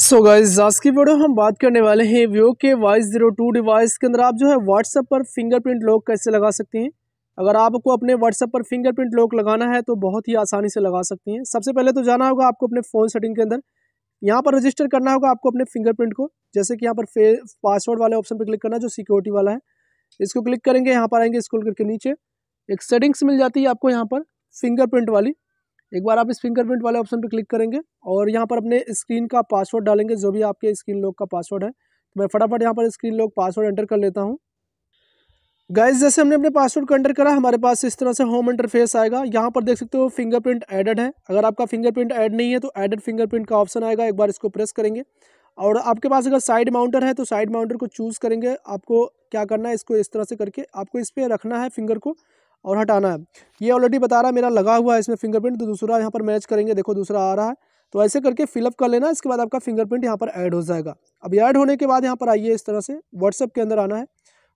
so guys आज की video हम बात करने वाले हैं वीवो के वाई ज़ीरो टू डिवाइस के अंदर आप जो है व्हाट्सएप पर फिंगरप्रिंट लॉक कैसे लगा सकते हैं अगर आपको अपने व्हाट्सअप पर फिंगरप्रिंट लॉक लगाना है तो बहुत ही आसानी से लगा सकते हैं सबसे पहले तो जाना होगा आपको अपने फ़ोन सेटिंग के अंदर यहाँ पर रजिस्टर करना होगा आपको अपने फिंगरप्रिंट को जैसे कि यहाँ पर पासवर्ड वाले ऑप्शन पर क्लिक करना जो सिक्योरिटी वाला है इसको क्लिक करेंगे यहाँ पर आएंगे स्कूल करके नीचे एक सेटिंग्स मिल जाती है आपको यहाँ पर फिंगरप्रिंट वाली एक बार आप इस फिंगरप्रिंट वाले ऑप्शन पर क्लिक करेंगे और यहाँ पर अपने स्क्रीन का पासवर्ड डालेंगे जो भी आपके स्क्रीन लॉक का पासवर्ड है तो मैं फटाफट यहाँ पर स्क्रीन लॉक पासवर्ड एंटर कर लेता हूँ गाइज जैसे हमने अपने पासवर्ड को एंटर करा हमारे पास इस तरह से होम इंटरफेस आएगा यहाँ पर देख सकते हो फिंगरप्रिंट एडेड है अगर आपका फिंगरप्रिंट ऐड नहीं है तो एडेड फिंगरप्रिंट का ऑप्शन आएगा एक बार इसको प्रेस करेंगे और आपके पास अगर साइड माउंटर है तो साइड माउंटर को चूज़ करेंगे आपको क्या करना है इसको इस तरह से करके आपको इस पर रखना है फिंगर को और हटाना है ये ऑलरेडी बता रहा है मेरा लगा हुआ है इसमें फिंगरप्रिंट तो दूसरा यहाँ पर मैच करेंगे देखो दूसरा आ रहा है तो ऐसे करके फिलअप कर लेना इसके बाद आपका फिंगरप्रिंट यहाँ पर ऐड हो जाएगा अब ऐड होने के बाद यहाँ पर आइए इस तरह से व्हाट्सअप के अंदर आना है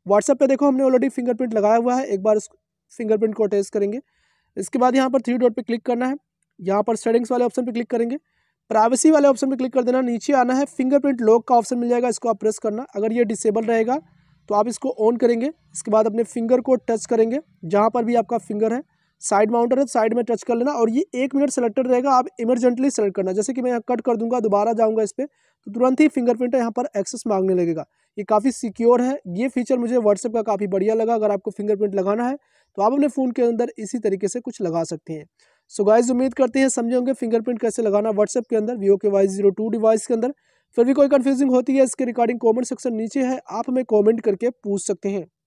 व्हाट्सअप पर देखो हमने ऑलरेडी फिंगरप्रिंट लगाया हुआ है एक बार इस फिंगरप्रिंट को अटैच करेंगे इसके बाद यहाँ पर थ्री डॉट पर क्लिक करना है यहाँ पर सेटिंग्स वाले ऑप्शन पर क्लिक करेंगे प्राइवेसी वाले ऑप्शन पर क्लिक कर देना नीचे आना है फिंगरप्रिंट लॉक का ऑप्शन मिल जाएगा इसको आप प्रेस करना अगर ये डिसेबल रहेगा तो आप इसको ऑन करेंगे इसके बाद अपने फिंगर को टच करेंगे जहाँ पर भी आपका फिंगर है साइड माउंटर है साइड तो में टच कर लेना और ये एक मिनट सेलेक्टेड रहेगा आप इमरजेंटली सेलेक्ट करना जैसे कि मैं यहाँ कट कर दूंगा दोबारा जाऊँगा इस पर तो तुरंत ही फिंगरप्रिंट यहाँ पर एक्सेस मांगने लगेगा ये काफ़ी सिक्योर है ये फीचर मुझे व्हाट्सएप का काफ़ी बढ़िया लगा अगर आपको फिंगरप्रिंट लगाना है तो आप अपने फ़ोन के अंदर इसी तरीके से कुछ लगा सकते हैं सो गाइज उम्मीद करते हैं समझे होंगे फिंगरप्रिंट कैसे लगाना व्हाट्सएप के अंदर वीओ के वाई जीरो टू डिवाइस के अंदर फिर भी कोई कन्फ्यूजिंग होती है इसके रिकॉर्डिंग कॉमेंट सेक्शन नीचे है आप हमें कॉमेंट करके पूछ सकते हैं